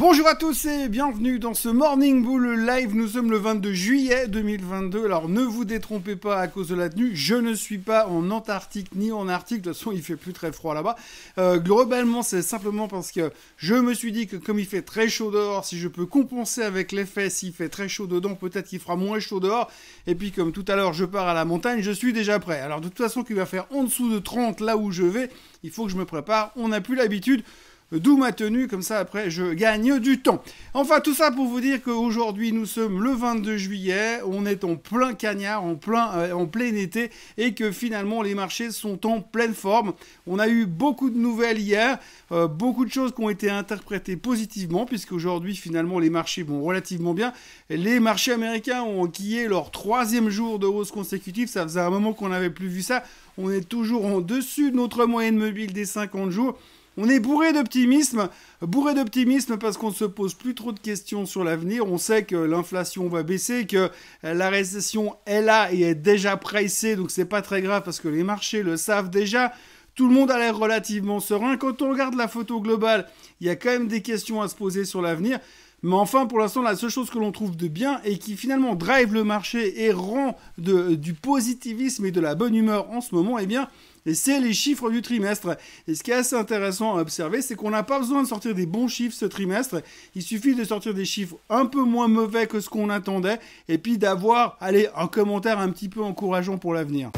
Bonjour à tous et bienvenue dans ce Morning Bull Live. Nous sommes le 22 juillet 2022. Alors ne vous détrompez pas à cause de la tenue. Je ne suis pas en Antarctique ni en Arctique. De toute façon, il fait plus très froid là-bas. Euh, globalement, c'est simplement parce que je me suis dit que comme il fait très chaud dehors, si je peux compenser avec l'effet, s'il fait très chaud dedans, peut-être qu'il fera moins chaud dehors. Et puis comme tout à l'heure, je pars à la montagne, je suis déjà prêt. Alors de toute façon, qu'il va faire en dessous de 30 là où je vais, il faut que je me prépare. On n'a plus l'habitude. D'où ma tenue, comme ça après je gagne du temps. Enfin tout ça pour vous dire qu'aujourd'hui nous sommes le 22 juillet, on est en plein cagnard, euh, en plein, été et que finalement les marchés sont en pleine forme. On a eu beaucoup de nouvelles hier, euh, beaucoup de choses qui ont été interprétées positivement puisque aujourd'hui finalement les marchés vont relativement bien. Les marchés américains ont enquillé leur troisième jour de hausse consécutive, ça faisait un moment qu'on n'avait plus vu ça. On est toujours en dessus de notre moyenne mobile des 50 jours. On est bourré d'optimisme, bourré d'optimisme parce qu'on ne se pose plus trop de questions sur l'avenir. On sait que l'inflation va baisser, que la récession est là et est déjà pricée, donc c'est pas très grave parce que les marchés le savent déjà. Tout le monde a l'air relativement serein. Quand on regarde la photo globale, il y a quand même des questions à se poser sur l'avenir. Mais enfin, pour l'instant, la seule chose que l'on trouve de bien et qui finalement drive le marché et rend du positivisme et de la bonne humeur en ce moment, eh bien, et c'est les chiffres du trimestre. Et ce qui est assez intéressant à observer, c'est qu'on n'a pas besoin de sortir des bons chiffres ce trimestre. Il suffit de sortir des chiffres un peu moins mauvais que ce qu'on attendait. Et puis d'avoir, allez, un commentaire un petit peu encourageant pour l'avenir.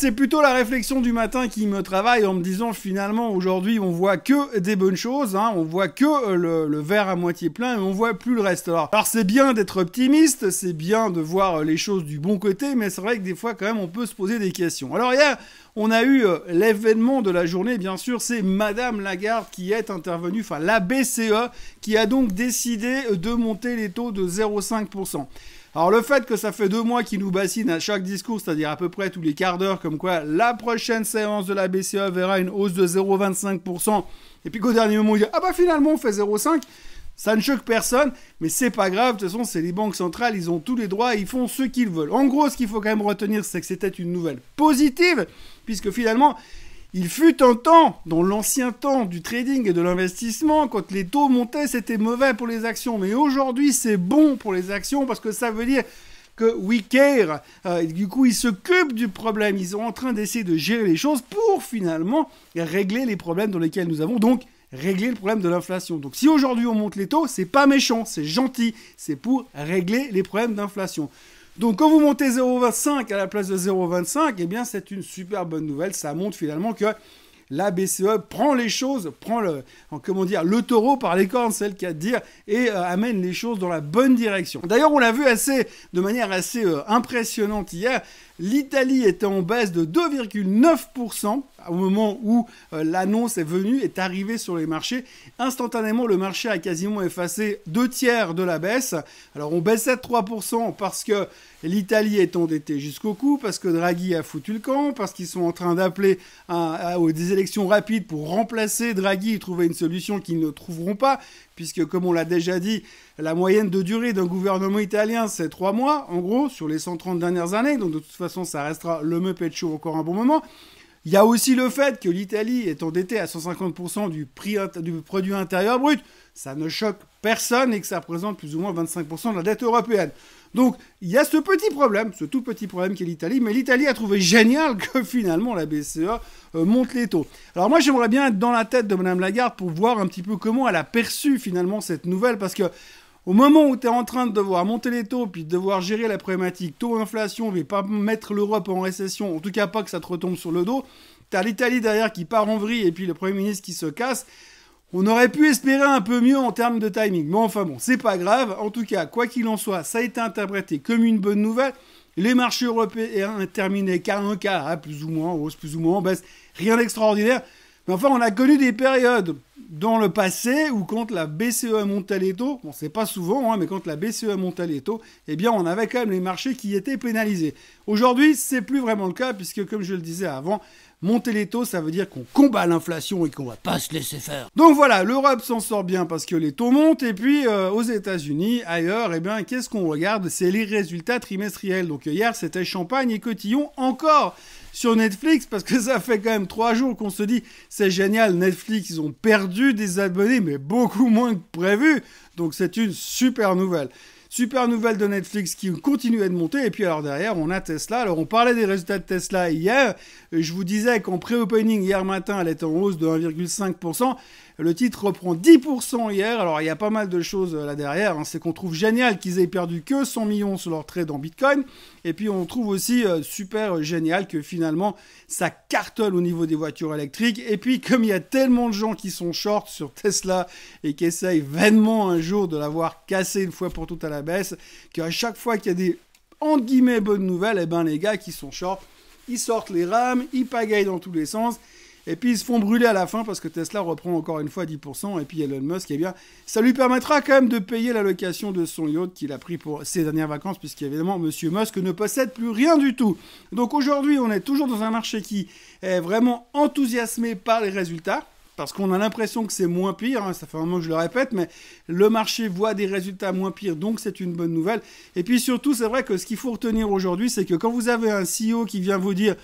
c'est plutôt la réflexion du matin qui me travaille en me disant finalement aujourd'hui on voit que des bonnes choses, hein. on voit que euh, le, verre à moitié plein et on voit plus le reste. Alors, c'est bien d'être optimiste, c'est bien de voir euh, les choses du bon côté, mais c'est vrai que des fois quand même on peut se poser des questions. Alors hier, on a eu euh, l'événement de la journée, bien sûr, c'est Madame Lagarde qui est intervenue, enfin la BCE qui a donc décidé de monter les taux de 0,5%. Alors le fait que ça fait deux mois qu'il nous bassine à chaque discours, c'est-à-dire à peu près tous les quarts d'heure, comme quoi la prochaine séance de la BCE verra une hausse de 0,25%, et puis qu'au dernier moment, il dit, ah bah finalement on fait 0,5%, ça ne choque personne, mais c'est pas grave, de toute façon c'est les banques centrales, ils ont tous les droits, ils font ce qu'ils veulent. En gros, ce qu'il faut quand même retenir, c'est que c'était une nouvelle positive, puisque finalement, il fut un temps, dans l'ancien temps du trading et de l'investissement, quand les taux montaient, c'était mauvais pour les actions. Mais aujourd'hui, c'est bon pour les actions parce que ça veut dire que WeCare, euh, du coup, ils s'occupent du problème. Ils sont en train d'essayer de gérer les choses pour finalement régler les problèmes dans lesquels nous avons. Donc, réglé le problème de l'inflation. Donc, si aujourd'hui on monte les taux, c'est pas méchant, c'est gentil. C'est pour régler les problèmes d'inflation. Donc quand vous montez 0,25 à la place de 0,25, eh bien c'est une super bonne nouvelle. Ça montre finalement que la BCE prend les choses, prend le, comment dire, le taureau par les cornes, c'est le cas de dire, et euh, amène les choses dans la bonne direction. D'ailleurs, on l'a vu assez, de manière assez euh, impressionnante hier, l'Italie était en baisse de 2,9%, au moment où euh, l'annonce est venue, est arrivée sur les marchés. Instantanément, le marché a quasiment effacé deux tiers de la baisse. Alors on baissait de 3% parce que l'Italie est endettée jusqu'au cou, parce que Draghi a foutu le camp, parce qu'ils sont en train d'appeler à, des élections rapides pour remplacer Draghi et trouver une solution qu'ils ne trouveront pas, puisque comme on l'a déjà dit, la moyenne de durée d'un gouvernement italien, c'est trois mois, en gros, sur les 130 dernières années. Donc de toute façon, ça restera le Show encore un bon moment. Il y a aussi le fait que l'Italie est endettée à 150% du, prix, du produit intérieur brut. Ça ne choque personne et que ça représente plus ou moins 25% de la dette européenne. Donc il y a ce petit problème, ce tout petit problème qu'est l'Italie, mais l'Italie a trouvé génial que finalement la BCE euh, monte les taux. Alors moi j'aimerais bien être dans la tête de Mme Lagarde pour voir un petit peu comment elle a perçu finalement cette nouvelle, parce que au moment où tu es en train de devoir monter les taux, puis de devoir gérer la problématique taux-inflation, mais pas mettre l'Europe en récession, en tout cas pas que ça te retombe sur le dos, tu as l'Italie derrière qui part en vrille et puis le Premier ministre qui se casse. On aurait pu espérer un peu mieux en termes de timing. Mais enfin bon, c'est pas grave. En tout cas, quoi qu'il en soit, ça a été interprété comme une bonne nouvelle. Les marchés européens terminaient K1K, plus ou moins hausse, plus ou moins baisse. Rien d'extraordinaire. Mais enfin, on a connu des périodes dans le passé où quand la BCE montait les taux, bon c'est pas souvent, hein, mais quand la BCE montait les taux, eh bien on avait quand même les marchés qui étaient pénalisés. Aujourd'hui, c'est plus vraiment le cas puisque comme je le disais avant, Monter les taux, ça veut dire qu'on combat l'inflation et qu'on va pas se laisser faire. Donc voilà, l'Europe s'en sort bien parce que les taux montent et puis euh, aux États-Unis, ailleurs, eh bien, qu'est-ce qu'on regarde C'est les résultats trimestriels. Donc euh, hier, c'était Champagne et Cotillon encore sur Netflix parce que ça fait quand même trois jours qu'on se dit c'est génial Netflix ils ont perdu des abonnés mais beaucoup moins que prévu donc c'est une super nouvelle. Super nouvelle de Netflix qui continue à de monter. Et puis alors derrière, on a Tesla. Alors on parlait des résultats de Tesla hier. Je vous disais qu'en pré-opening hier matin, elle était en hausse de 1,5%. Le titre reprend 10% hier. Alors, il y a pas mal de choses euh, là derrière. Hein. C'est qu'on trouve génial qu'ils aient perdu que 100 millions sur leur trade en Bitcoin. Et puis, on trouve aussi euh, super génial que finalement, ça cartole au niveau des voitures électriques. Et puis, comme il y a tellement de gens qui sont short sur Tesla et qui essayent vainement un jour de l'avoir cassé une fois pour toutes à la baisse, qu'à chaque fois qu'il y a des entre guillemets bonnes nouvelles, et eh ben les gars qui sont short, ils sortent les rames, ils pagayent dans tous les sens, et puis ils se font brûler à la fin parce que Tesla reprend encore une fois 10%, et puis Elon Musk, eh bien, ça lui permettra quand même de payer la location de son yacht qu'il a pris pour ses dernières vacances, puisqu'évidemment, Monsieur Musk ne possède plus rien du tout. Donc aujourd'hui, on est toujours dans un marché qui est vraiment enthousiasmé par les résultats, parce qu'on a l'impression que c'est moins pire, hein, ça fait un moment que je le répète, mais le marché voit des résultats moins pires, donc c'est une bonne nouvelle. Et puis surtout, c'est vrai que ce qu'il faut retenir aujourd'hui, c'est que quand vous avez un CEO qui vient vous dire...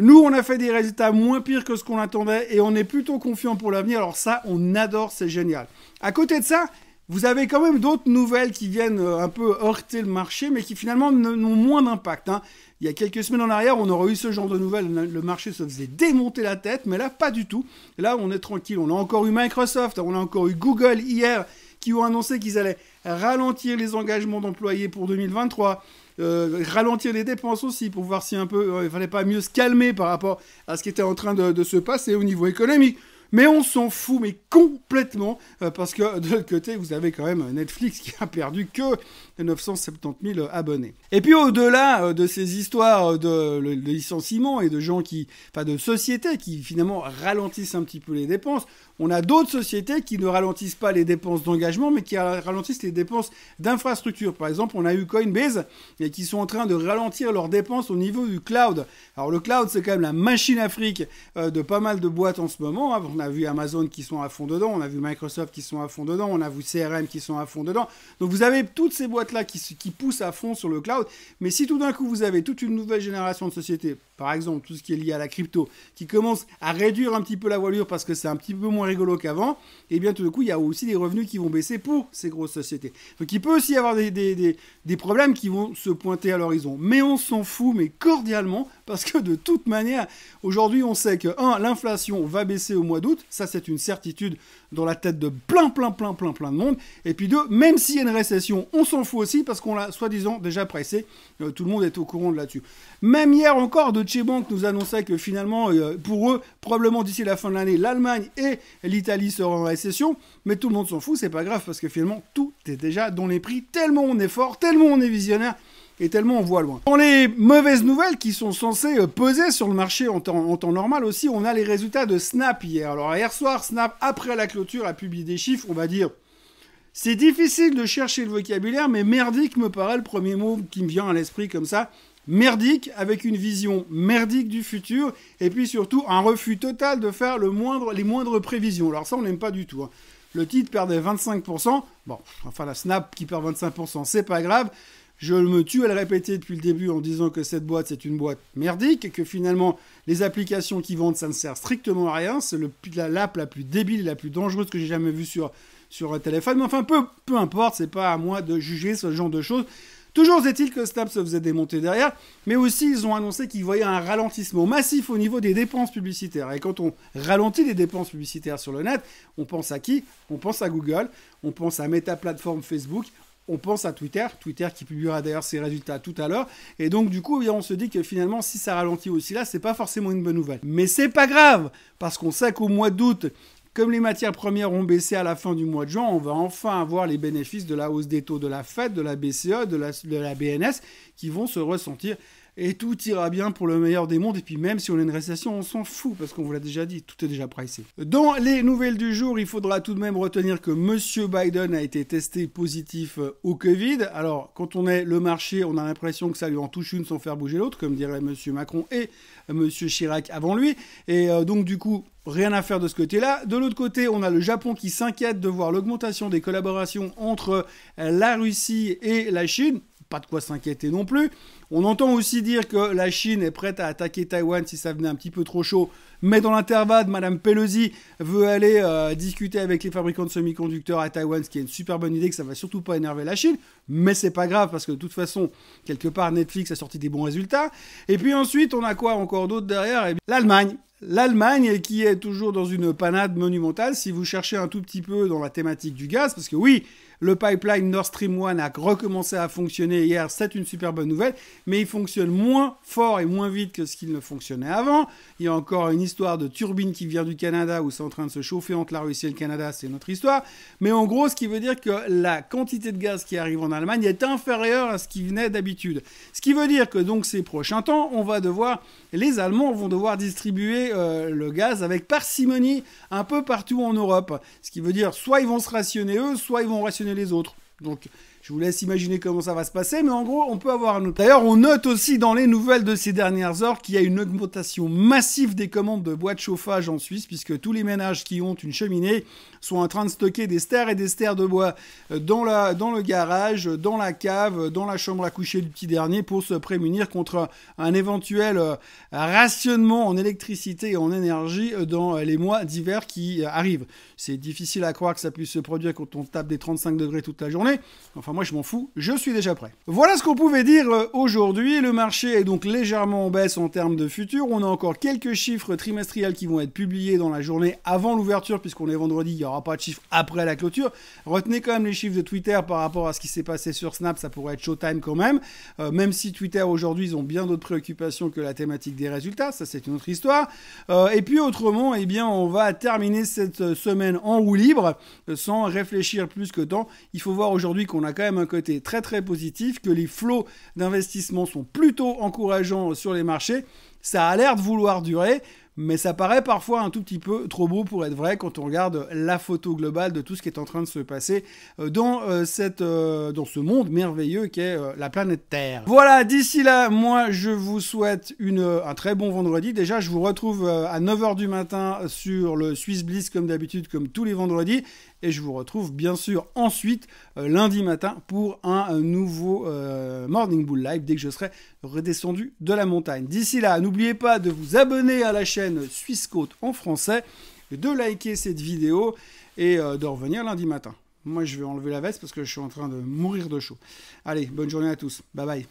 Nous, on a fait des résultats moins pires que ce qu'on attendait et on est plutôt confiant pour l'avenir. Alors ça, on adore, c'est génial. À côté de ça, vous avez quand même d'autres nouvelles qui viennent euh, un peu heurter le marché, mais qui finalement n'ont moins d'impact. Hein. Il y a quelques semaines en arrière, on aurait eu ce genre de nouvelles, le marché se faisait démonter la tête, mais là, pas du tout. Là, on est tranquille, on a encore eu Microsoft, on a encore eu Google hier, qui ont annoncé qu'ils allaient ralentir les engagements d'employés pour 2023. Euh, ralentir les dépenses aussi pour voir si un peu euh, il fallait pas mieux se calmer par rapport à ce qui était en train de se passer au niveau économique. Mais on s'en fout, mais complètement, euh, parce que de l'autre côté, vous avez quand même Netflix qui a perdu que 970 000 abonnés. Et puis au-delà euh, de ces histoires euh, de, licenciements et de gens qui, de sociétés qui finalement ralentissent un petit peu les dépenses, on a d'autres sociétés qui ne ralentissent pas les dépenses d'engagement, mais qui ralentissent les dépenses d'infrastructure. Par exemple, on a eu Coinbase, et qui sont en train de ralentir leurs dépenses au niveau du cloud. Alors le cloud, c'est quand même la machine afrique de pas mal de boîtes en ce moment. Hein on a vu Amazon qui sont à fond dedans, on a vu Microsoft qui sont à fond dedans, on a vu CRM qui sont à fond dedans. Donc vous avez toutes ces boîtes-là qui, poussent à fond sur le cloud. Mais si tout d'un coup vous avez toute une nouvelle génération de sociétés, par exemple, tout ce qui est lié à la crypto, qui commence à réduire un petit peu la voilure parce que c'est un petit peu moins rigolo qu'avant, et eh bien tout de coup, il y a aussi des revenus qui vont baisser pour ces grosses sociétés. Donc il peut aussi y avoir des, des, des, des problèmes qui vont se pointer à l'horizon. Mais on s'en fout, mais cordialement, parce que de toute manière, aujourd'hui, on sait que, un, l'inflation va baisser au mois d'août, ça c'est une certitude dans la tête de plein, plein, plein, plein, plein de monde. Et puis deux, même s'il y a une récession, on s'en fout aussi parce qu'on l'a soi-disant déjà pressé, euh, tout le monde est au courant de là-dessus. Même hier encore, de Deutsche Bank nous annonçait que finalement, euh, pour eux, probablement d'ici la fin de l'année, l'Allemagne et l'Italie seront en récession. Mais tout le monde s'en fout, c'est pas grave parce que finalement, tout est déjà dans les prix. Tellement on est fort, tellement on est visionnaire et tellement on voit loin. Dans les mauvaises nouvelles qui sont censées euh, peser sur le marché en en temps, normal aussi, on a les résultats de Snap hier. Alors hier soir, Snap, après la clôture, a publié des chiffres, on va dire... C'est difficile de chercher le vocabulaire, mais merdique me paraît le premier mot qui me vient à l'esprit comme ça merdique avec une vision merdique du futur et puis surtout un refus total de faire le moindre, les moindres prévisions. Alors ça, on n'aime pas du tout. Hein. Le titre perdait 25%. Bon, enfin la Snap qui perd 25%, c'est pas grave. Je me tue à le répéter depuis le début en disant que cette boîte, c'est une boîte merdique, que finalement, les applications qui vendent, ça ne sert strictement à rien. C'est l'app la, la plus débile, et la plus dangereuse que j'ai jamais vue sur, sur un euh, téléphone. Mais enfin, peu, peu importe, c'est pas à moi de juger ce genre de choses. Toujours est-il que Snap se faisait démonter derrière, mais aussi ils ont annoncé qu'ils voyaient un ralentissement massif au niveau des dépenses publicitaires. Et quand on ralentit les dépenses publicitaires sur le net, on pense à qui On pense à Google, on pense à Meta Platform Facebook, on pense à Twitter, Twitter qui publiera d'ailleurs ses résultats tout à l'heure, et donc du coup eh on se dit que finalement si ça ralentit aussi là, c'est pas forcément une bonne nouvelle. Mais c'est pas grave, parce qu'on sait qu'au mois d'août, comme les matières premières ont baissé à la fin du mois de juin, on va enfin avoir les bénéfices de la hausse des taux de la Fed, de la BCE, de la, de la BNS qui vont se ressentir et tout ira bien pour le meilleur des mondes. Et puis même si on a une récession, on s'en fout parce qu'on vous l'a déjà dit, tout est déjà pricé. Dans les nouvelles du jour, il faudra tout de même retenir que Monsieur Biden a été testé positif euh, au Covid. Alors quand on est le marché, on a l'impression que ça lui en touche une sans faire bouger l'autre, comme dirait Monsieur Macron et euh, Monsieur Chirac avant lui. Et euh, donc du coup, rien à faire de ce côté-là. De l'autre côté, on a le Japon qui s'inquiète de voir l'augmentation des collaborations entre la Russie et la Chine pas de quoi s'inquiéter non plus. On entend aussi dire que la Chine est prête à attaquer Taïwan si ça venait un petit peu trop chaud. Mais dans l'intervalle, Madame Pelosi veut aller euh, discuter avec les fabricants de semi-conducteurs à Taïwan, ce qui est une super bonne idée, que ça va surtout pas énerver la Chine. Mais c'est pas grave parce que de toute façon, quelque part, Netflix a sorti des bons résultats. Et puis ensuite, on a quoi encore d'autre derrière eh L'Allemagne. L'Allemagne qui est toujours dans une panade monumentale. Si vous cherchez un tout petit peu dans la thématique du gaz, parce que oui, le pipeline Nord Stream 1 a recommencé à fonctionner hier, c'est une super bonne nouvelle, mais il fonctionne moins fort et moins vite que ce qu'il ne fonctionnait avant. Il y a encore une histoire de turbine qui vient du Canada où c'est en train de se chauffer entre la Russie et le Canada, c'est notre histoire. Mais en gros, ce qui veut dire que la quantité de gaz qui arrive en Allemagne est inférieure à ce qui venait d'habitude. Ce qui veut dire que donc ces prochains temps, on va devoir, les Allemands vont devoir distribuer euh, le gaz avec parcimonie un peu partout en Europe. Ce qui veut dire soit ils vont se rationner eux, soit ils vont rationner les autres. Donc, je vous laisse imaginer comment ça va se passer, mais en gros, on peut avoir un autre. D'ailleurs, on note aussi dans les nouvelles de ces dernières heures qu'il y a une augmentation massive des commandes de bois de chauffage en Suisse, puisque tous les ménages qui ont une cheminée sont en train de stocker des stères et des stères de bois euh, dans, la, dans le garage, dans la cave, dans la chambre à coucher du petit dernier pour se prémunir contre un éventuel euh, rationnement en électricité et en énergie euh, dans les mois d'hiver qui arrivent. C'est difficile à croire que ça puisse se produire quand on tape des 35 degrés toute la journée. Enfin, moi, je m'en fous. Je suis déjà prêt. Voilà ce qu'on pouvait dire euh, aujourd'hui. Le marché est donc légèrement en baisse en termes de futur. On a encore quelques chiffres trimestriels qui vont être publiés dans la journée avant l'ouverture, puisqu'on est vendredi. Il n'y aura pas de chiffres après la clôture. Retenez quand même les chiffres de Twitter par rapport à ce qui s'est passé sur Snap. Ça pourrait être Showtime quand même. Euh, même si Twitter aujourd'hui, ils ont bien d'autres préoccupations que la thématique des résultats. Ça, c'est une autre histoire. Euh, et puis, autrement, eh bien, on va terminer cette semaine en roue libre euh, sans réfléchir plus que tant. Il faut voir aujourd'hui qu'on a quand même un côté très très positif, que les flots d'investissement sont plutôt encourageants sur les marchés. Ça a l'air de vouloir durer mais ça paraît parfois un tout petit peu trop beau pour être vrai quand on regarde la photo globale de tout ce qui est en train de se passer euh, dans, euh, cette, euh, dans ce monde merveilleux qu'est la planète Terre. Voilà, d'ici là, moi je vous souhaite une, un très bon vendredi. Déjà, je vous retrouve à 9h du matin sur le Swiss Bliss comme d'habitude, comme tous les vendredis. Et je vous retrouve bien sûr ensuite euh, lundi matin pour un, euh, nouveau euh, Morning Bull Live dès que je serai redescendu de la montagne. D'ici là, n'oubliez pas de vous abonner à la chaîne Suisse Côte en français, de liker cette vidéo et de revenir lundi matin. Moi, je vais enlever la veste parce que je suis en train de mourir de chaud. Allez, bonne journée à tous. Bye bye.